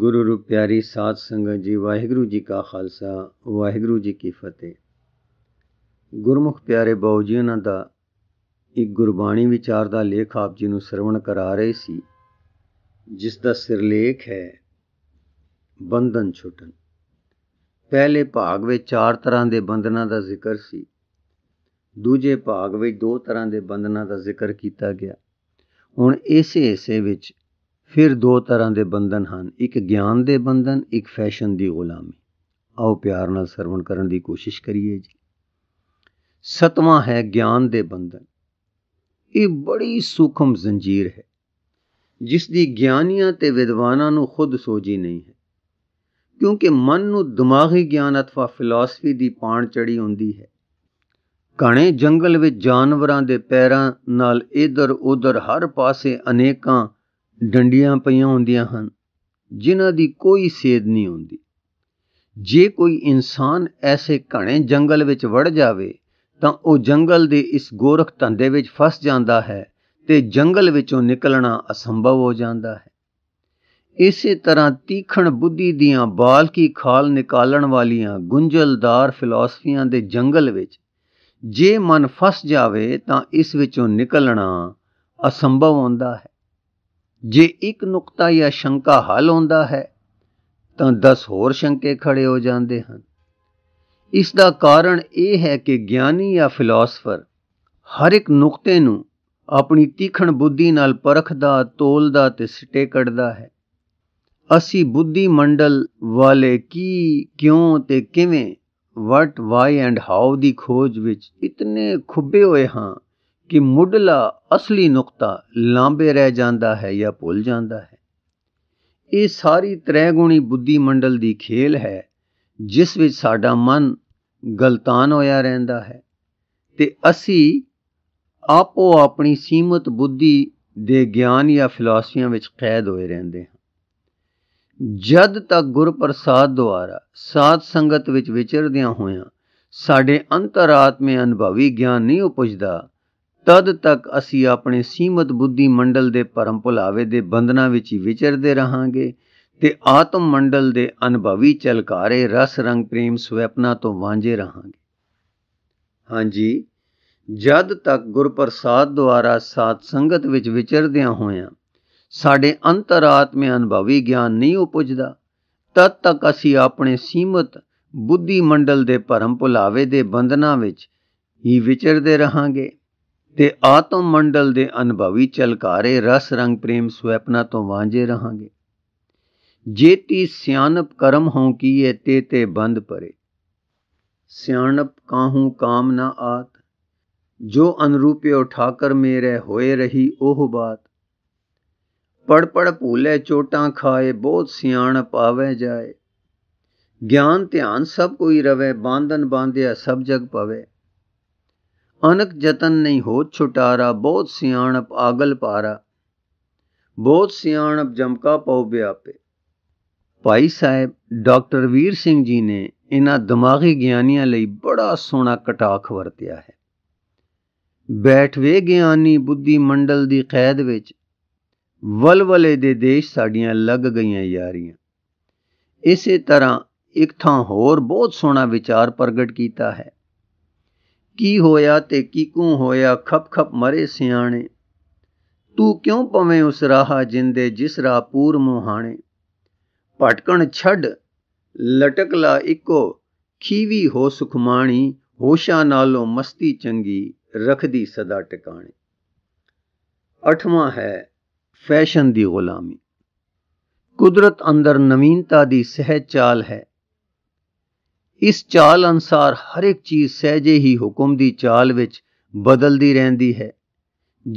ਗੁਰੂ ਰੂਪ ਪਿਆਰੀ ਸਾਧ ਸੰਗਤ ਜੀ ਵਾਹਿਗੁਰੂ ਜੀ ਕਾ ਖਾਲਸਾ ਵਾਹਿਗੁਰੂ ਜੀ ਕੀ ਫਤਿਹ ਗੁਰਮੁਖ ਪਿਆਰੇ ਬਾਉ ਜੀ ਉਹਨਾਂ ਦਾ ਇੱਕ ਗੁਰਬਾਣੀ ਵਿਚਾਰ ਦਾ ਲੇਖ ਆਪ ਜੀ ਨੂੰ ਸਰਵਣ ਕਰਾ ਰਹੇ ਸੀ ਜਿਸ ਦਾ ਸਿਰਲੇਖ ਹੈ ਬੰਧਨ ਛੁੱਟਣ ਪਹਿਲੇ ਭਾਗ ਵਿੱਚ ਚਾਰ ਤਰ੍ਹਾਂ ਦੇ ਬੰਧਨਾਂ ਦਾ ਜ਼ਿਕਰ ਸੀ ਦੂਜੇ ਭਾਗ ਵਿੱਚ ਦੋ ਤਰ੍ਹਾਂ ਦੇ ਬੰਧਨਾਂ ਦਾ ਜ਼ਿਕਰ ਕੀਤਾ ਗਿਆ ਹੁਣ ਇਸੇ ਹਿੱਸੇ ਵਿੱਚ ਫਿਰ ਦੋ ਤਰ੍ਹਾਂ ਦੇ ਬੰਧਨ ਹਨ ਇੱਕ ਗਿਆਨ ਦੇ ਬੰਧਨ ਇੱਕ ਫੈਸ਼ਨ ਦੀ ਗੁਲਾਮੀ ਆਓ ਪਿਆਰ ਨਾਲ ਸਰਵਣ ਕਰਨ ਦੀ ਕੋਸ਼ਿਸ਼ ਕਰੀਏ ਜੀ ਸਤਵਾਂ ਹੈ ਗਿਆਨ ਦੇ ਬੰਧਨ ਇਹ ਬੜੀ ਸੂਖਮ ਜ਼ੰਜੀਰ ਹੈ ਜਿਸ ਦੀ ਗਿਆਨੀਆਂ ਤੇ ਵਿਦਵਾਨਾਂ ਨੂੰ ਖੁਦ ਸੋਝੀ ਨਹੀਂ ਹੈ ਕਿਉਂਕਿ ਮਨ ਨੂੰ ਦਿਮਾਗੀ ਗਿਆਨ ਅਥਵਾ ਫਿਲਾਸਫੀ ਦੀ ਪਾਣ ਚੜੀ ਹੁੰਦੀ ਹੈ ਘਣੇ ਜੰਗਲ ਵਿੱਚ ਜਾਨਵਰਾਂ ਦੇ ਪੈਰਾਂ ਨਾਲ ਇਧਰ ਉਧਰ ਹਰ ਪਾਸੇ ਅਨੇਕਾਂ ਡੰਡੀਆਂ ਪਈਆਂ ਹੁੰਦੀਆਂ ਹਨ ਜਿਨ੍ਹਾਂ ਦੀ ਕੋਈ ਸੇਧ ਨਹੀਂ ਹੁੰਦੀ ਜੇ ਕੋਈ ਇਨਸਾਨ ਐਸੇ ਘਣੇ ਜੰਗਲ ਵਿੱਚ ਵੜ ਜਾਵੇ ਤਾਂ ਉਹ ਜੰਗਲ ਦੇ ਇਸ ਗੋਰਖ ਧੰਦੇ ਵਿੱਚ ਫਸ ਜਾਂਦਾ ਹੈ ਤੇ ਜੰਗਲ ਵਿੱਚੋਂ ਨਿਕਲਣਾ ਅਸੰਭਵ ਹੋ ਜਾਂਦਾ ਹੈ ਇਸੇ ਤਰ੍ਹਾਂ ਤੀਖਣ ਬੁੱਧੀ ਦੀਆਂ ਬਾਲ ਕੀ ਖਾਲ ਨਿਕਾਲਣ ਵਾਲੀਆਂ ਗੁੰਝਲਦਾਰ ਫਿਲਾਸਫੀਆਂ ਦੇ ਜੰਗਲ ਵਿੱਚ ਜੇ ਮਨ ਫਸ ਜਾਵੇ ਤਾਂ ਇਸ ਵਿੱਚੋਂ ਨਿਕਲਣਾ ਅਸੰਭਵ ਹੁੰਦਾ ਹੈ ਜੇ ਇੱਕ ਨੁਕਤਾ ਜਾਂ ਸ਼ੰਕਾ ਹੱਲ ਹੁੰਦਾ ਹੈ ਤਾਂ 10 ਹੋਰ ਸ਼ੰਕੇ ਖੜੇ ਹੋ ਜਾਂਦੇ ਹਨ ਇਸ ਦਾ ਕਾਰਨ ਇਹ ਹੈ ਕਿ ਗਿਆਨੀ ਜਾਂ ਫਿਲਾਸਫਰ ਹਰ ਇੱਕ ਨੁਕਤੇ ਨੂੰ ਆਪਣੀ ਤੀਖਣ ਬੁੱਧੀ ਨਾਲ ਪਰਖਦਾ ਤੋਲਦਾ ਤੇ ਸਿੱਟੇ ਕੱਢਦਾ ਹੈ ਅਸੀਂ ਬੁੱਧੀ ਮੰਡਲ ਵਾਲੇ ਕੀ ਕਿਉਂ ਤੇ ਕਿਵੇਂ ਵਟ ਵਾਈ ਐਂਡ ਹਾਊ ਦੀ ਖੋਜ ਵਿੱਚ ਇਤਨੇ ਖੁੱਬੇ ਹੋਏ ਹਾਂ ਕਿ ਮੁੱਢਲਾ ਅਸਲੀ ਨੁਕਤਾ ਲਾਂਬੇ ਰਹਿ ਜਾਂਦਾ ਹੈ ਜਾਂ ਭੁੱਲ ਜਾਂਦਾ ਹੈ ਇਹ ਸਾਰੀ ਤ੍ਰੈਗੁਣੀ ਬੁੱਧੀ ਮੰਡਲ ਦੀ ਖੇਲ ਹੈ ਜਿਸ ਵਿੱਚ ਸਾਡਾ ਮਨ ਗਲਤਾਨ ਹੋਇਆ ਰਹਿੰਦਾ ਹੈ ਤੇ ਅਸੀਂ ਆਪੋ ਆਪਣੀ ਸੀਮਤ ਬੁੱਧੀ ਦੇ ਗਿਆਨ ਜਾਂ ਫਿਲਾਸਫੀਆਂ ਵਿੱਚ ਕੈਦ ਹੋਏ ਰਹਿੰਦੇ ਹਾਂ ਜਦ ਤੱਕ ਗੁਰਪ੍ਰਸਾਦ ਦੁਆਰਾ ਸਾਧ ਸੰਗਤ ਵਿੱਚ ਵਿਚਰਦਿਆਂ ਹੋਇਆਂ ਸਾਡੇ ਅੰਤਰਾਤਮੇ ਅਨੁਭਵੀ ਗਿਆਨ ਨਹੀਂ ਉਪਜਦਾ ਤਦ ਤੱਕ ਅਸੀਂ ਆਪਣੇ ਸੀਮਤ ਬੁੱਧੀ ਮੰਡਲ ਦੇ ਭਰਮ ਭੁਲਾਵੇ ਦੇ ਬੰਧਨਾਂ ਵਿੱਚ ਹੀ ਵਿਚਰਦੇ ਰਹਾਂਗੇ ਤੇ ਆਤਮ ਮੰਡਲ ਦੇ ਅਨੁਭਵੀ ਚਲਕਾਰੇ ਰਸ ਰੰਗ ਪ੍ਰੇਮ ਸਵੈਪਨਾ ਤੋਂ ਵਾਂਝੇ ਰਹਾਂਗੇ ਹਾਂਜੀ ਜਦ ਤੱਕ ਗੁਰਪ੍ਰਸਾਦ ਦੁਆਰਾ ਸਾਧ ਸੰਗਤ ਵਿੱਚ ਵਿਚਰਦਿਆਂ ਹੋਇਆਂ ਸਾਡੇ ਅੰਤਰਾਤਮੇ ਅਨੁਭਵੀ ਗਿਆਨ ਨਹੀਂ ਉਪਜਦਾ ਤਦ ਤੱਕ ਅਸੀਂ ਆਪਣੇ ਸੀਮਤ ਬੁੱਧੀ ਮੰਡਲ ਦੇ ਭਰਮ ਭੁਲਾਵੇ ਦੇ ਬੰਧਨਾਂ ਵਿੱਚ ਹੀ ਵਿਚਰਦੇ ਰਹਾਂਗੇ ਤੇ ਆਤਮ ਮੰਡਲ ਦੇ ਅਨੁਭਵੀ ਚਲਕਾਰੇ ਰਸ ਰੰਗ ਪ੍ਰੇਮ ਸੁਪਨਾ ਤੋਂ ਵਾਂਝੇ ਰਹਾਂਗੇ ਜੇਤੀ ਸਿਆਣਪ ਕਰਮ ਹਉ ਕੀਏ ਤੇ ਤੇ ਬੰਦ ਪਰੇ ਸਿਆਣਪ ਕਾਹੂ ਕਾਮ ਨਾ ਆਤ ਜੋ ਅਨਰੂਪੇ ਉਠਾਕਰ ਮੇਰੇ ਹੋਏ ਰਹੀ ਉਹ ਬਾਤ ਪੜ ਪੜ ਭੂਲੇ ਚੋਟਾਂ ਖਾਏ ਬਹੁਤ ਸਿਆਣ ਪਾਵੇ ਜਾਏ ਗਿਆਨ ਧਿਆਨ ਸਭ ਕੋਈ ਰਵੇ ਬਾਂਧਨ ਬਾਂਧਿਆ ਸਭ ਜਗ ਪਵੇ ਅਨਕ ਜਤਨ ਨਹੀਂ ਹੋ ਛੁਟਾਰਾ ਬਹੁਤ ਸਿਆਣਪ ਆਗਲ ਪਾਰਾ ਬਹੁਤ ਸਿਆਣਪ ਜਮਕਾ ਪਉ ਬਿਆਪੇ ਭਾਈ ਸਾਹਿਬ ਡਾਕਟਰ ਵੀਰ ਸਿੰਘ ਜੀ ਨੇ ਇਹਨਾਂ ਦਿਮਾਗੀ ਗਿਆਨੀਆਂ ਲਈ ਬੜਾ ਸੋਹਣਾ ਕਟਾਖ ਵਰਤਿਆ ਹੈ ਬੈਠਵੇ ਗਿਆਨੀ ਬੁੱਧੀ ਮੰਡਲ ਦੀ ਕੈਦ ਵਿੱਚ ਵਲਵਲੇ ਦੇ ਦੇਸ਼ ਸਾਡੀਆਂ ਲੱਗ ਗਈਆਂ ਯਾਰੀਆਂ ਇਸੇ ਤਰ੍ਹਾਂ ਇੱਕ ਥਾਂ ਹੋਰ ਬਹੁਤ ਸੋਹਣਾ ਵਿਚਾਰ ਪ੍ਰਗਟ ਕੀਤਾ ਹੈ ਕੀ ਹੋਇਆ ਤੇ ਕਿਕੂ ਹੋਇਆ ਖਪ ਖਪ ਮਰੇ ਸਿਆਣੇ ਤੂੰ ਕਿਉਂ ਪਵੇਂ ਉਸ ਰਾਹ ਜਿੰਦੇ ਜਿਸ ਰਾਹ ਪੂਰ ਮੁਹਾਣੇ ਭਟਕਣ ਛੱਡ ਲਟਕ ਲਾ ਇੱਕੋ ਖੀਵੀ ਹੋ ਸੁਖਮਾਣੀ ਹੋਸ਼ਾ ਨਾਲੋਂ ਮਸਤੀ ਚੰਗੀ ਰਖਦੀ ਸਦਾ ਟਿਕਾਣੇ ਅਠਵਾਂ ਹੈ ਫੈਸ਼ਨ ਦੀ ਗੁਲਾਮੀ ਕੁਦਰਤ ਅੰਦਰ ਨਵੀਨਤਾ ਦੀ ਸਹਿਜ ਚਾਲ ਹੈ ਇਸ ਚਾਲ ਅਨਸਾਰ ਹਰ ਇੱਕ ਚੀਜ਼ ਸਹਿਜੇ ਹੀ ਹੁਕਮ ਦੀ ਚਾਲ ਵਿੱਚ ਬਦਲਦੀ ਰਹਿੰਦੀ ਹੈ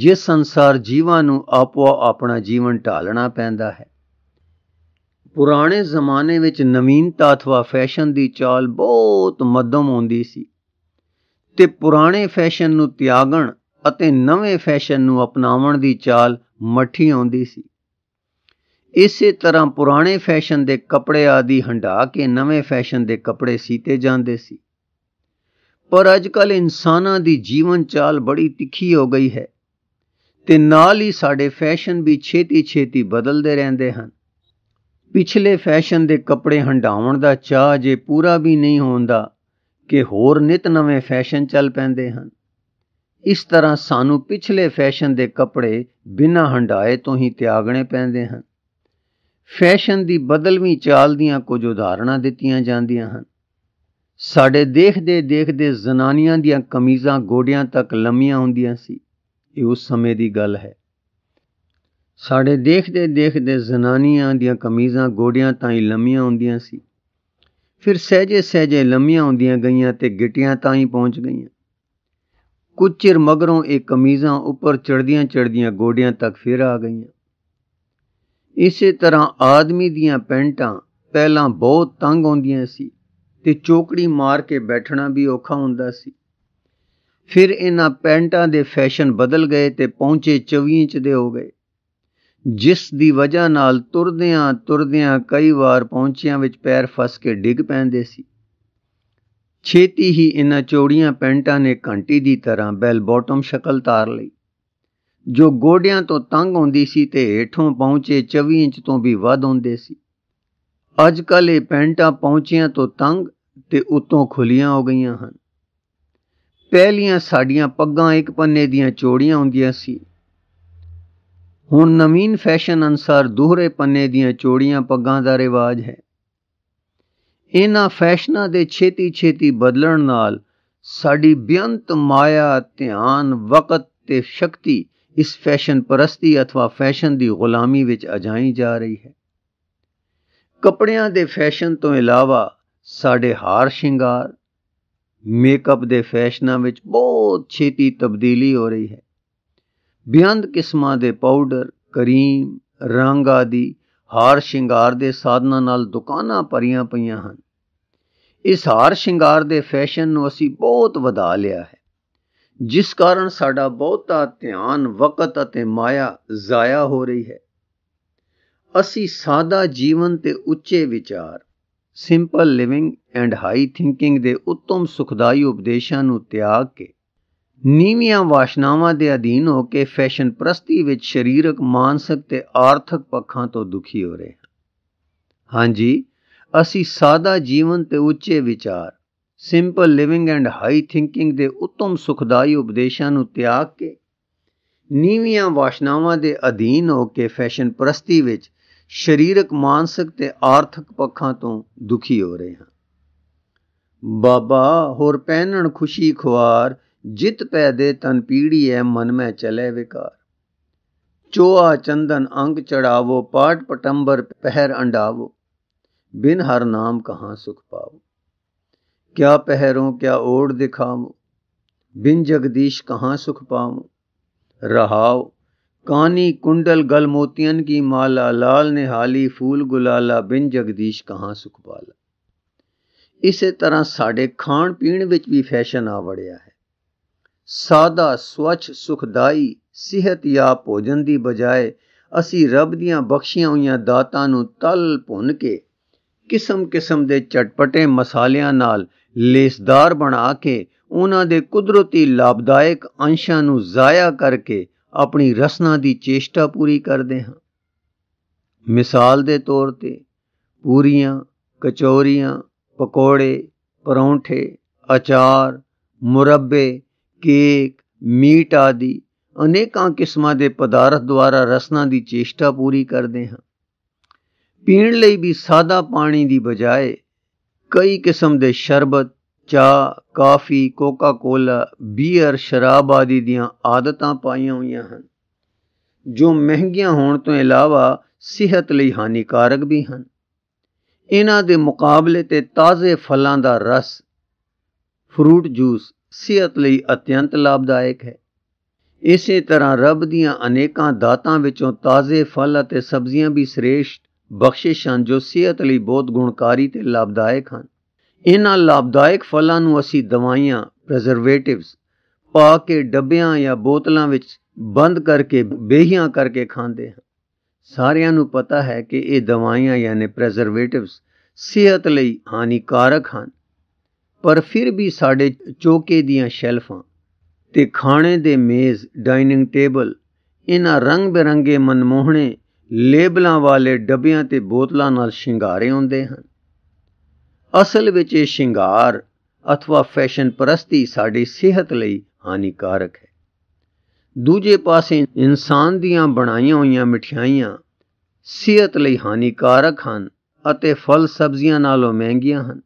ਜਿਸ ਸੰਸਾਰ ਜੀਵਾਂ ਨੂੰ ਆਪੋ ਆਪਣਾ ਜੀਵਨ ਢਾਲਣਾ ਪੈਂਦਾ ਹੈ ਪੁਰਾਣੇ ਜ਼ਮਾਨੇ ਵਿੱਚ ਨਵੀਨਤਾ ਅਥਵਾ ਫੈਸ਼ਨ ਦੀ ਚਾਲ ਬਹੁਤ ਮੱਧਮ ਹੁੰਦੀ ਸੀ ਤੇ ਪੁਰਾਣੇ ਫੈਸ਼ਨ ਨੂੰ ਤਿਆਗਣ ਅਤੇ ਨਵੇਂ ਫੈਸ਼ਨ ਨੂੰ ਅਪਣਾਉਣ ਦੀ ਚਾਲ ਮੱਠੀ ਆਉਂਦੀ ਸੀ ਇਸੇ ਤਰ੍ਹਾਂ ਪੁਰਾਣੇ ਫੈਸ਼ਨ ਦੇ ਕੱਪੜੇ ਆਦੀ ਹੰਡਾ ਕੇ ਨਵੇਂ ਫੈਸ਼ਨ ਦੇ ਕੱਪੜੇ ਸੀਤੇ ਜਾਂਦੇ ਸੀ ਪਰ ਅੱਜਕੱਲ ਇਨਸਾਨਾਂ ਦੀ ਜੀਵਨ ਚਾਲ ਬੜੀ ਤਿੱਖੀ ਹੋ ਗਈ ਹੈ ਤੇ ਨਾਲ ਹੀ ਸਾਡੇ ਫੈਸ਼ਨ ਵੀ ਛੇਤੀ-ਛੇਤੀ ਬਦਲਦੇ ਰਹਿੰਦੇ ਹਨ ਪਿਛਲੇ ਫੈਸ਼ਨ ਦੇ ਕੱਪੜੇ ਹੰਡਾਉਣ ਦਾ ਚਾਹ ਜੇ ਪੂਰਾ ਵੀ ਨਹੀਂ ਹੁੰਦਾ ਕਿ ਹੋਰ ਨਿਤ ਨਵੇਂ ਫੈਸ਼ਨ ਚੱਲ ਪੈਂਦੇ ਹਨ ਇਸ ਤਰ੍ਹਾਂ ਸਾਨੂੰ ਪਿਛਲੇ ਫੈਸ਼ਨ ਦੇ ਕੱਪੜੇ ਬਿਨਾਂ ਹੰਡਾਏ ਤੋਂ ਹੀ ਤਿਆਗਣੇ ਪੈਂਦੇ ਹਨ ਫੈਸ਼ਨ ਦੀ ਬਦਲਵੀਂ ਚਾਲ ਦੀਆਂ ਕੁਝ ਉਦਾਹਰਣਾਂ ਦਿੱਤੀਆਂ ਜਾਂਦੀਆਂ ਹਨ ਸਾਡੇ ਦੇਖਦੇ ਦੇਖਦੇ ਜ਼ਨਾਨੀਆਂ ਦੀਆਂ ਕਮੀਜ਼ਾਂ ਗੋਡਿਆਂ ਤੱਕ ਲੰਮੀਆਂ ਹੁੰਦੀਆਂ ਸੀ ਇਹ ਉਸ ਸਮੇਂ ਦੀ ਗੱਲ ਹੈ ਸਾਡੇ ਦੇਖਦੇ ਦੇਖਦੇ ਜ਼ਨਾਨੀਆਂ ਦੀਆਂ ਕਮੀਜ਼ਾਂ ਗੋਡਿਆਂ ਤਾਈਂ ਲੰਮੀਆਂ ਹੁੰਦੀਆਂ ਸੀ ਫਿਰ ਸਹਜੇ ਸਹਜੇ ਲੰਮੀਆਂ ਹੁੰਦੀਆਂ ਗਈਆਂ ਤੇ ਗਿੱਟੀਆਂ ਤਾਈਂ ਪਹੁੰਚ ਗਈਆਂ ਕੁਝ ਚਿਰ ਮਗਰੋਂ ਇਹ ਕਮੀਜ਼ਾਂ ਉੱਪਰ ਚੜਦੀਆਂ ਚੜਦੀਆਂ ਗੋਡਿਆਂ ਤੱਕ ਫਿਰ ਆ ਗਈਆਂ ਇਸੇ ਤਰ੍ਹਾਂ ਆਦਮੀ ਦੀਆਂ ਪੈਂਟਾਂ ਪਹਿਲਾਂ ਬਹੁਤ ਤੰਗ ਆਉਂਦੀਆਂ ਸੀ ਤੇ ਚੋਕੜੀ ਮਾਰ ਕੇ ਬੈਠਣਾ ਵੀ ਔਖਾ ਹੁੰਦਾ ਸੀ ਫਿਰ ਇਹਨਾਂ ਪੈਂਟਾਂ ਦੇ ਫੈਸ਼ਨ ਬਦਲ ਗਏ ਤੇ ਪਹੁੰਚੇ 24 ਇੰਚ ਦੇ ਹੋ ਗਏ ਜਿਸ ਦੀ ਵਜ੍ਹਾ ਨਾਲ ਤੁਰਦਿਆਂ ਤੁਰਦਿਆਂ ਕਈ ਵਾਰ ਪਹੁੰਚਿਆਂ ਵਿੱਚ ਪੈਰ ਫਸ ਕੇ ਡਿੱਗ ਪੈਂਦੇ ਸੀ ਛੇਤੀ ਹੀ ਇਹਨਾਂ ਚੌੜੀਆਂ ਪੈਂਟਾਂ ਨੇ ਘੰਟੀ ਦੀ ਤਰ੍ਹਾਂ ਬੈਲ ਬਾਟਮ ਸ਼ਕਲ ਤਾਰ ਲਈ ਜੋ ਗੋਡਿਆਂ ਤੋਂ ਤੰਗ ਹੁੰਦੀ ਸੀ ਤੇ ਹੇਠੋਂ ਪਹੁੰਚੇ 24 ਇੰਚ ਤੋਂ ਵੀ ਵੱਧ ਹੁੰਦੇ ਸੀ ਅੱਜ ਕੱਲ ਇਹ ਪੈਂਟਾਂ ਪਹੁੰਚੀਆਂ ਤੋਂ ਤੰਗ ਤੇ ਉਤੋਂ ਖੁੱਲੀਆਂ ਹੋ ਗਈਆਂ ਹਨ ਪਹਿਲੀਆਂ ਸਾਡੀਆਂ ਪੱਗਾਂ ਇੱਕ ਪੰਨੇ ਦੀਆਂ ਚੋੜੀਆਂ ਹੁੰਦੀਆਂ ਸੀ ਹੁਣ ਨਵੀਨ ਫੈਸ਼ਨ ਅਨਸਾਰ ਦੂਹਰੇ ਪੰਨੇ ਦੀਆਂ ਚੋੜੀਆਂ ਪੱਗਾਂ ਦਾ ਰਿਵਾਜ ਹੈ ਇਹਨਾਂ ਫੈਸ਼ਨਾਂ ਦੇ ਛੇਤੀ ਛੇਤੀ ਬਦਲਣ ਨਾਲ ਸਾਡੀ ਬਿਆੰਤ ਮਾਇਆ ਧਿਆਨ ਵਕਤ ਤੇ ਸ਼ਕਤੀ ਇਸ ਫੈਸ਼ਨ ਪਰਸਤੀ ਅਥਵਾ ਫੈਸ਼ਨ ਦੀ ਗੁਲਾਮੀ ਵਿੱਚ ਅਜਾਈ ਜਾ ਰਹੀ ਹੈ ਕੱਪੜਿਆਂ ਦੇ ਫੈਸ਼ਨ ਤੋਂ ਇਲਾਵਾ ਸਾਡੇ ਹਾਰ ਸ਼ਿੰਗਾਰ ਮੇਕਅਪ ਦੇ ਫੈਸ਼ਨਾਂ ਵਿੱਚ ਬਹੁਤ ਛੇਤੀ ਤਬਦੀਲੀ ਹੋ ਰਹੀ ਹੈ ਬਿਆੰਦ ਕਿਸਮਾਂ ਦੇ ਪਾਊਡਰ ਕਰੀਮ ਰੰਗ ਆਦਿ ਹਾਰ ਸ਼ਿੰਗਾਰ ਦੇ ਸਾਧਨਾਂ ਨਾਲ ਦੁਕਾਨਾਂ ਭਰੀਆਂ ਪਈਆਂ ਹਨ ਇਸ ਹਾਰ ਸ਼ਿੰਗਾਰ ਦੇ ਫੈਸ਼ਨ ਨੂੰ ਅਸੀਂ ਬਹੁਤ ਵਧਾ ਲਿਆ ਹੈ ਜਿਸ ਕਾਰਨ ਸਾਡਾ ਬਹੁਤਾ ਧਿਆਨ ਵਕਤ ਅਤੇ ਮਾਇਆ ਜ਼ਾਇਆ ਹੋ ਰਹੀ ਹੈ ਅਸੀਂ ਸਾਦਾ ਜੀਵਨ ਤੇ ਉੱਚੇ ਵਿਚਾਰ simple living and high thinking ਦੇ ਉੱਤਮ ਸੁਖਦਾਈ ਉਪਦੇਸ਼ਾਂ ਨੂੰ ਤਿਆਗ ਕੇ ਨੀਵੀਆਂ ਵਾਸ਼ਨਾਵਾਂ ਦੇ ਅਧੀਨ ਹੋ ਕੇ ਫੈਸ਼ਨ ਪ੍ਰਸਤੀ ਵਿੱਚ ਸਰੀਰਕ ਮਾਨਸਿਕ ਤੇ ਆਰਥਿਕ ਪੱਖਾਂ ਤੋਂ ਦੁਖੀ ਹੋ ਰਹੇ ਹਾਂ ਹਾਂਜੀ ਅਸੀਂ ਸਾਦਾ ਜੀਵਨ ਤੇ ਉੱਚੇ ਵਿਚਾਰ simple living and high thinking ਦੇ ਉਤਮ ਸੁਖਦਾਈ ਉਪਦੇਸ਼ਾਂ ਨੂੰ ਤਿਆਗ ਕੇ ਨੀਵੀਆਂ ਵਾਸ਼ਨਾਵਾਂ ਦੇ ਅਧੀਨ ਹੋ ਕੇ ਫੈਸ਼ਨ ਪ੍ਰਸਤੀ ਵਿੱਚ ਸਰੀਰਕ ਮਾਨਸਿਕ ਤੇ ਆਰਥਿਕ ਪੱਖਾਂ ਤੋਂ ਦੁਖੀ ਹੋ ਰਹੇ ਹਾਂ ਬਾਬਾ ਹੋਰ ਪਹਿਨਣ ਖੁਸ਼ੀ ਖੁਆਰ ਜਿਤ ਪੈ ਦੇ ਤਨ ਪੀੜੀ ਐ ਮਨ ਮੈਂ ਚਲੇ ਵਿਕਾਰ ਚੋਆ ਚੰਦਨ ਅੰਗ ਚੜਾਵੋ ਪਾਟ ਪਟੰਬਰ ਪਹਿਰ ਅੰਡਾਵੋ ਬਿਨ ਹਰ ਨਾਮ ਕਹਾਂ ਸੁਖ ਪਾਵੋ ਕਿਆ ਪਹਿਰੋਂ ਕਿਆ ਓੜ ਦਿਖਾਵਾਂ ਬਿਨ ਜਗਦੀਸ਼ ਕਹਾਂ ਸੁਖ ਪਾਵਾਂ ਰਹਾਉ ਕਾਨੀ ਕੁੰਡਲ ਗਲ ਮੋਤੀਆਂ ਕੀ ਮਾਲਾ ਲਾਲ ਨਿਹਾਲੀ ਫੂਲ ਗੁਲਾਲਾ ਬਿਨ ਜਗਦੀਸ਼ ਕਹਾਂ ਸੁਖ ਪਾਲਾ ਇਸੇ ਤਰ੍ਹਾਂ ਸਾਡੇ ਖਾਣ ਪੀਣ ਵਿੱਚ ਵੀ ਫੈਸ਼ਨ ਆ ਵੜਿਆ ਹੈ ਸਾਦਾ ਸਵਚ ਸੁਖਦਾਈ ਯਾ ਭੋਜਨ ਦੀ ਬਜਾਏ ਅਸੀਂ ਰੱਬ ਦੀਆਂ ਬਖਸ਼ੀਆਂ ਹੋਈਆਂ ਦਾਤਾਂ ਨੂੰ ਤਲ ਭੁੰਨ ਕੇ ਕਿਸਮ-ਕਿਸਮ ਦੇ ਚਟਪਟੇ ਮਸਾਲਿਆਂ ਨਾਲ ਲੇਸਦਾਰ ਬਣਾ ਕੇ ਉਹਨਾਂ ਦੇ ਕੁਦਰਤੀ ਲਾਭਦਾਇਕ ਅੰਸ਼ਾਂ ਨੂੰ ਜ਼ਾਇਆ ਕਰਕੇ ਆਪਣੀ ਰਸਨਾ ਦੀ ਚੇਸ਼ਟਾ ਪੂਰੀ ਕਰਦੇ ਹਾਂ ਮਿਸਾਲ ਦੇ ਤੌਰ ਤੇ ਪੂਰੀਆਂ ਕਚੌਰੀਆਂ ਪਕੌੜੇ ਪਰੌਂਠੇ ਅਚਾਰ ਮੁਰੱਬੇ ਕੇਕ ਮੀਟ ਆਦਿ ਅਨੇਕਾਂ ਕਿਸਮਾਂ ਦੇ ਪਦਾਰਥ ਦੁਆਰਾ ਰਸਨਾ ਦੀ ਚੇਸ਼ਟਾ ਪੂਰੀ ਕਰਦੇ ਹਾਂ ਪੀਣ ਲਈ ਵੀ ਸਾਦਾ ਪਾਣੀ ਦੀ ਬਜਾਏ ਕਈ ਕਿਸਮ ਦੇ ਸ਼ਰਬਤ ਚਾਹ ਕਾਫੀ ਕੋਕਾ ਕੋਲਾ ਬੀਅਰ ਸ਼ਰਾਬ ਆਦਿ ਦੀਆਂ ਆਦਤਾਂ ਪਾਈਆਂ ਹੋਈਆਂ ਹਨ ਜੋ ਮਹਿੰਗੀਆਂ ਹੋਣ ਤੋਂ ਇਲਾਵਾ ਸਿਹਤ ਲਈ ਹਾਨੀਕਾਰਕ ਵੀ ਹਨ ਇਹਨਾਂ ਦੇ ਮੁਕਾਬਲੇ ਤੇ ਤਾਜ਼ੇ ਫਲਾਂ ਦਾ ਰਸ ਫਰੂਟ ਜੂਸ ਸਿਹਤ ਲਈ ਅਤਿਅੰਤ ਲਾਭਦਾਇਕ ਹੈ ਇਸੇ ਤਰ੍ਹਾਂ ਰੱਬ ਦੀਆਂ ਅਨੇਕਾਂ ਦਾਤਾਂ ਵਿੱਚੋਂ ਤਾਜ਼ੇ ਫਲ ਅਤੇ ਸਬਜ਼ੀਆਂ ਵੀ ਸ੍ਰੇਸ਼ਟ ਬਖਸ਼ਿਸ਼ ਹਨ ਜੋ ਸਿਹਤ ਲਈ ਬਹੁਤ ਗੁਣਕਾਰੀ ਤੇ ਲਾਭਦਾਇਕ ਹਨ ਇਹਨਾਂ ਲਾਭਦਾਇਕ ਫਲਾਂ ਨੂੰ ਅਸੀਂ ਦਵਾਈਆਂ ਪ੍ਰੀਜ਼ਰਵੇਟਿਵਸ ਪਾ ਕੇ ਡੱਬਿਆਂ ਜਾਂ ਬੋਤਲਾਂ ਵਿੱਚ ਬੰਦ ਕਰਕੇ ਬੇਹੀਆਂ ਕਰਕੇ ਖਾਂਦੇ ਹਾਂ ਸਾਰਿਆਂ ਨੂੰ ਪਤਾ ਹੈ ਕਿ ਇਹ ਦਵਾਈਆਂ ਯਾਨੀ ਪ੍ਰੀਜ਼ਰਵੇਟਿਵਸ ਸਿਹਤ ਲਈ ਹਾਨੀਕਾਰਕ ਹਨ ਪਰ ਫਿਰ ਵੀ ਸਾਡੇ ਚੋਕੇ ਦੀਆਂ ਸ਼ੈਲਫਾਂ ਤੇ ਖਾਣੇ ਦੇ ਮੇਜ਼ ਡਾਈਨਿੰਗ ਟੇਬਲ ਇਹਨਾਂ ਰੰਗ-ਬਿਰੰਗੇ ਮਨਮੋਹਣੇ ਲੇਬਲਾਂ ਵਾਲੇ ਡੱਬਿਆਂ ਤੇ ਬੋਤਲਾਂ ਨਾਲ ਸ਼ਿੰਗਾਰੇ ਹੁੰਦੇ ਹਨ ਅਸਲ ਵਿੱਚ ਇਹ ਸ਼ਿੰਗਾਰ ਅਥਵਾ ਫੈਸ਼ਨ ਪ੍ਰਸਤੀ ਸਾਡੀ ਸਿਹਤ ਲਈ ਹਾਨੀਕਾਰਕ ਹੈ ਦੂਜੇ ਪਾਸੇ ਇਨਸਾਨ ਦੀਆਂ ਬਣਾਈਆਂ ਹੋਈਆਂ ਮਠਿਆਈਆਂ ਸਿਹਤ ਲਈ ਹਾਨੀਕਾਰਕ ਹਨ ਅਤੇ ਫਲ ਸਬਜ਼ੀਆਂ ਨਾਲੋਂ ਮਹਿੰਗੀਆਂ ਹਨ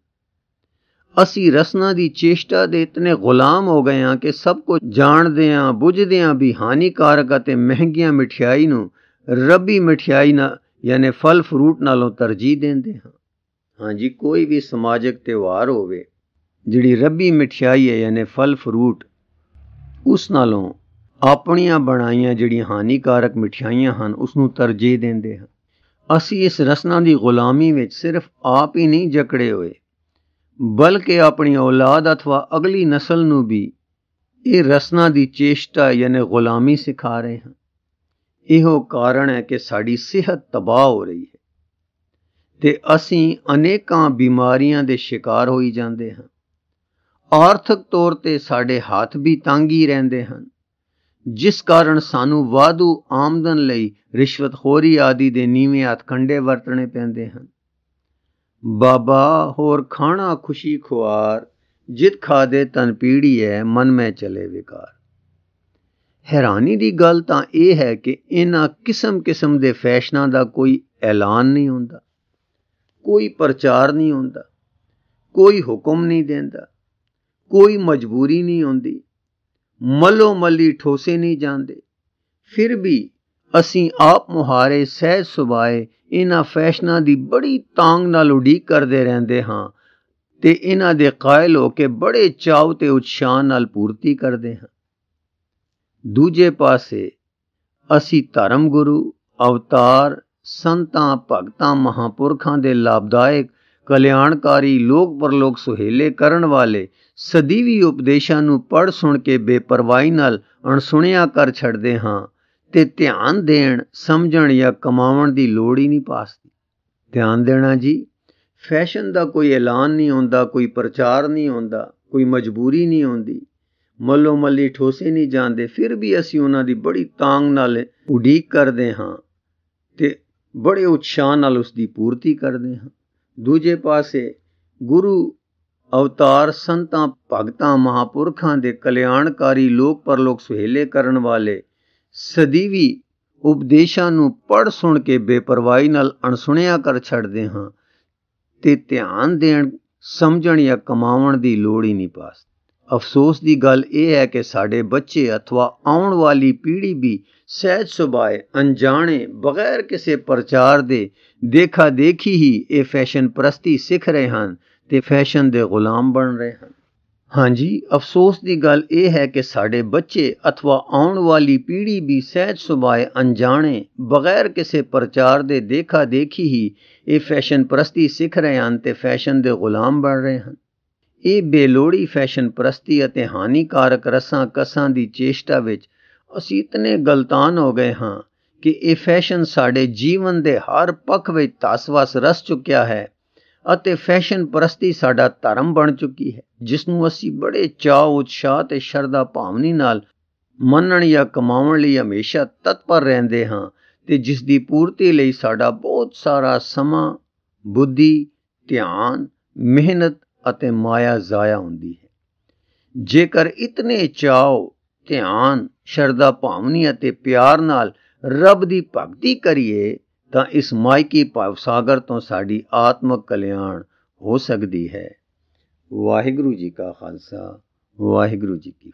ਅਸੀਂ ਰਸਨਾ ਦੀ ਚੇਸ਼ਟਾ ਦੇ ਇਤਨੇ ਗੁਲਾਮ ਹੋ ਗਏ ਹਾਂ ਕਿ ਸਭ ਕੁਝ ਜਾਣਦੇ ਹਾਂ ਬੁੱਝਦੇ ਹਾਂ ਵੀ ਹਾਨੀਕਾਰਕ ਅਤੇ ਮਹਿੰਗੀਆਂ ਮਠਿਆਈ ਨੂੰ ਰੱਬੀ ਮਠਿਆਈ ਨਾ ਯਾਨੀ ਫਲ ਫਰੂਟ ਨਾਲੋਂ ਤਰਜੀਹ ਦਿੰਦੇ ਹਾਂ ਹਾਂਜੀ ਕੋਈ ਵੀ ਸਮਾਜਿਕ ਤਿਉਹਾਰ ਹੋਵੇ ਜਿਹੜੀ ਰੱਬੀ ਮਠਿਆਈ ਹੈ ਯਾਨੀ ਫਲ ਫਰੂਟ ਉਸ ਨਾਲੋਂ ਆਪਣੀਆਂ ਬਣਾਈਆਂ ਜਿਹੜੀਆਂ ਹਾਨੀਕਾਰਕ ਮਠਿਆਈਆਂ ਹਨ ਉਸ ਨੂੰ ਤਰਜੀਹ ਦਿੰਦੇ ਹਾਂ ਅਸੀਂ ਇਸ ਰਸਨਾ ਦੀ ਗੁਲਾਮੀ ਵਿੱਚ ਸਿਰਫ ਆਪ ਹੀ ਨਹੀਂ ਜਕੜੇ ਹੋਏ ਬਲਕਿ ਆਪਣੀ ਔਲਾਦ ਅਥਵਾ ਅਗਲੀ نسل ਨੂੰ ਵੀ ਇਹ ਰਸਨਾ ਦੀ ਚੇਸ਼ਟਾ ਯਾਨੀ ਗੁਲਾਮੀ ਸਿਖਾ ਰਹੇ ਹਾਂ ਇਹੋ ਕਾਰਨ ਹੈ ਕਿ ਸਾਡੀ ਸਿਹਤ ਤਬਾਹ ਹੋ ਰਹੀ ਹੈ ਤੇ ਅਸੀਂ ਅਨੇਕਾਂ ਬਿਮਾਰੀਆਂ ਦੇ ਸ਼ਿਕਾਰ ਹੋਈ ਜਾਂਦੇ ਹਾਂ ਆਰਥਿਕ ਤੌਰ ਤੇ ਸਾਡੇ ਹੱਥ ਵੀ ਤੰਗ ਹੀ ਰਹਿੰਦੇ ਹਨ ਜਿਸ ਕਾਰਨ ਸਾਨੂੰ ਵਾਧੂ ਆਮਦਨ ਲਈ ਰਿਸ਼ਵਤਖੋਰੀ ਆਦਿ ਦੇ ਨੀਵੇਂ ਹੱਥਕੰਡੇ ਵਰਤਣੇ ਪੈਂਦੇ ਹਨ ਬਾਬਾ ਹੋਰ ਖਾਣਾ ਖੁਸ਼ੀ ਖੁਆਰ ਜਿਤ ਖਾਦੇ ਤਨ ਪੀੜੀ ਹੈ ਮਨ ਮੈਂ ਚਲੇ ਵਿਕਾਰ ਹੈਰਾਨੀ ਦੀ ਗੱਲ ਤਾਂ ਇਹ ਹੈ ਕਿ ਇਹਨਾਂ ਕਿਸਮ-ਕਿਸਮ ਦੇ ਫੈਸ਼ਨਾਂ ਦਾ ਕੋਈ ਐਲਾਨ ਨਹੀਂ ਹੁੰਦਾ ਕੋਈ ਪ੍ਰਚਾਰ ਨਹੀਂ ਹੁੰਦਾ ਕੋਈ ਹੁਕਮ ਨਹੀਂ ਦਿੰਦਾ ਕੋਈ ਮਜਬੂਰੀ ਨਹੀਂ ਹੁੰਦੀ ਮਲੋ ਮਲੀ ਠੋਸੇ ਨਹੀਂ ਜਾਂਦੇ ਫਿਰ ਵੀ ਅਸੀਂ ਆਪ ਮੁਹਾਰੇ ਸਹਿ ਸੁਭਾਏ ਇਹਨਾਂ ਫੈਸ਼ਨਾਂ ਦੀ ਬੜੀ ਤਾਂਗ ਨਾਲ ਉਡੀਕ ਕਰਦੇ ਰਹਿੰਦੇ ਹਾਂ ਤੇ ਇਹਨਾਂ ਦੇ ਕਾਇਲ ਹੋ ਕੇ ਬੜੇ ਚਾਅ ਤੇ ਉਤਸ਼ਾਹ ਨਾਲ ਪੂਰਤੀ ਕਰਦੇ ਹਾਂ ਦੂਜੇ ਪਾਸੇ ਅਸੀਂ ਧਰਮ ਗੁਰੂ ਅਵਤਾਰ ਸੰਤਾਂ ਭਗਤਾਂ ਮਹਾਪੁਰਖਾਂ ਦੇ ਲਾਭਦਾਇਕ ਕਲਿਆਣਕਾਰੀ ਲੋਕ ਪਰਲੋਕ ਸੁਹੇਲੇ ਕਰਨ ਵਾਲੇ ਸਦੀਵੀ ਉਪਦੇਸ਼ਾਂ ਨੂੰ ਪੜ ਸੁਣ ਕੇ ਬੇਪਰਵਾਹੀ ਨਾਲ ਅਣਸੁਣਿਆ ਕਰ ਛੱਡਦੇ ਹਾਂ ਤੇ ਧਿਆਨ ਦੇਣ ਸਮਝਣ ਜਾਂ ਕਮਾਉਣ ਦੀ ਲੋੜ ਹੀ ਨਹੀਂ ਪਾਸਦੀ ਧਿਆਨ ਦੇਣਾ ਜੀ ਫੈਸ਼ਨ ਦਾ ਕੋਈ ਐਲਾਨ ਨਹੀਂ ਹੁੰਦਾ ਕੋਈ ਪ੍ਰਚਾਰ ਨਹੀਂ ਹੁੰਦਾ ਕੋਈ ਮਜਬੂਰੀ ਨਹੀਂ ਹੁੰਦੀ ਮੱਲੋ ਮੱਲੀ ਠੋਸੇ ਨਹੀਂ ਜਾਂਦੇ ਫਿਰ ਵੀ ਅਸੀਂ ਉਹਨਾਂ ਦੀ ਬੜੀ ਤਾਂਗ ਨਾਲ ਉਡੀਕ ਕਰਦੇ ਹਾਂ ਤੇ ਬੜੇ ਉਤਸ਼ਾਹ ਨਾਲ ਉਸ ਦੀ ਪੂਰਤੀ ਕਰਦੇ ਹਾਂ ਦੂਜੇ ਪਾਸੇ ਗੁਰੂ ਅਵਤਾਰ ਸੰਤਾਂ ਭਗਤਾਂ ਮਹਾਪੁਰਖਾਂ ਦੇ ਕਲਿਆਣਕਾਰੀ ਲੋਕ ਪਰਲੋਕ ਸੁਹੇਲੇ ਕਰਨ ਵਾਲੇ ਸਦੀਵੀ ਉਪਦੇਸ਼ਾਂ ਨੂੰ ਪੜ ਸੁਣ ਕੇ ਬੇਪਰਵਾਹੀ ਨਾਲ ਅਣਸੁਣਿਆ ਕਰ ਛੱਡਦੇ ਹਾਂ ਤੇ ਧਿਆਨ ਦੇਣ ਸਮਝਣ ਜਾਂ ਕਮਾਉਣ ਦੀ ਲੋੜ ਹੀ ਨਹੀਂ ਪਾਸ ਅਫਸੋਸ ਦੀ ਗੱਲ ਇਹ ਹੈ ਕਿ ਸਾਡੇ ਬੱਚੇ ਅਥਵਾ ਆਉਣ ਵਾਲੀ ਪੀੜ੍ਹੀ ਵੀ ਸਹਿਜ ਸੁਭਾਏ ਅਣਜਾਣੇ ਬਗੈਰ ਕਿਸੇ ਪ੍ਰਚਾਰ ਦੇ ਦੇਖਾ ਦੇਖੀ ਹੀ ਇਹ ਫੈਸ਼ਨ ਪ੍ਰਸਤੀ ਸਿੱਖ ਰਹੇ ਹਨ ਤੇ ਫੈਸ਼ਨ ਦੇ ਗੁਲਾਮ ਬਣ ਰਹੇ ਹਨ ਹਾਂਜੀ ਅਫਸੋਸ ਦੀ ਗੱਲ ਇਹ ਹੈ ਕਿ ਸਾਡੇ ਬੱਚੇ ਅਥਵਾ ਆਉਣ ਵਾਲੀ ਪੀੜ੍ਹੀ ਵੀ ਸਹਿਜ ਸੁਭਾਏ ਅਣਜਾਣੇ ਬਗੈਰ ਕਿਸੇ ਪ੍ਰਚਾਰ ਦੇ ਦੇਖਾ ਦੇਖੀ ਹੀ ਇਹ ਫੈਸ਼ਨ ਪ੍ਰਸਤੀ ਸਿੱਖ ਰਹੇ ਹਨ ਤੇ ਫੈਸ਼ਨ ਦੇ ਗੁਲਾਮ ਬਣ ਰਹੇ ਹਨ ਇਹ ਬੇਲੋੜੀ ਫੈਸ਼ਨ ਪ੍ਰਸਤੀ ਅਤੇ ਹਾਨੀਕਾਰਕ ਰਸਾਂ ਕਸਾਂ ਦੀ ਚੇਸ਼ਟਾ ਵਿੱਚ ਅਸੀਂ ਇਤਨੇ ਗਲਤਾਨ ਹੋ ਗਏ ਹਾਂ ਕਿ ਇਹ ਫੈਸ਼ਨ ਸਾਡੇ ਜੀਵਨ ਦੇ ਹਰ ਪੱਖ ਵਿੱਚ ਤਾਸਵਾਸ ਰਸ ਚੁੱਕਿਆ ਹੈ ਅਤੇ ਫੈਸ਼ਨ ਪ੍ਰਸਤੀ ਸਾਡਾ ਧਰਮ ਬਣ ਚੁੱਕੀ ਹੈ ਜਿਸ ਨੂੰ ਅਸੀਂ ਬੜੇ ਚਾਅ ਉਤਸ਼ਾਹ ਤੇ ਸ਼ਰਧਾ ਭਾਵਨੀ ਨਾਲ ਮੰਨਣ ਜਾਂ ਕਮਾਉਣ ਲਈ ਹਮੇਸ਼ਾ ਤਤਪਰ ਰਹਿੰਦੇ ਹਾਂ ਤੇ ਜਿਸ ਦੀ ਪੂਰਤੀ ਲਈ ਸਾਡਾ ਬਹੁਤ ਸਾਰਾ ਸਮਾਂ ਬੁੱਧੀ ਧਿਆਨ ਮਿਹਨਤ ਅਤੇ ਮਾਇਆ ਜ਼ਾਇਆ ਹੁੰਦੀ ਹੈ ਜੇਕਰ ਇਤਨੇ ਚਾਓ ਧਿਆਨ ਸ਼ਰਧਾ ਭਾਵਨੀ ਅਤੇ ਪਿਆਰ ਨਾਲ ਰੱਬ ਦੀ ਭਗਤੀ ਕਰੀਏ ਤਾਂ ਇਸ ਮਾਇਕੀ ਭਾਵ ਸਾਗਰ ਤੋਂ ਸਾਡੀ ਆਤਮਿਕ ਕਲਿਆਣ ਹੋ ਸਕਦੀ ਹੈ ਵਾਹਿਗੁਰੂ ਜੀ ਕਾ ਖਾਲਸਾ ਵਾਹਿਗੁਰੂ ਜੀ ਕੀ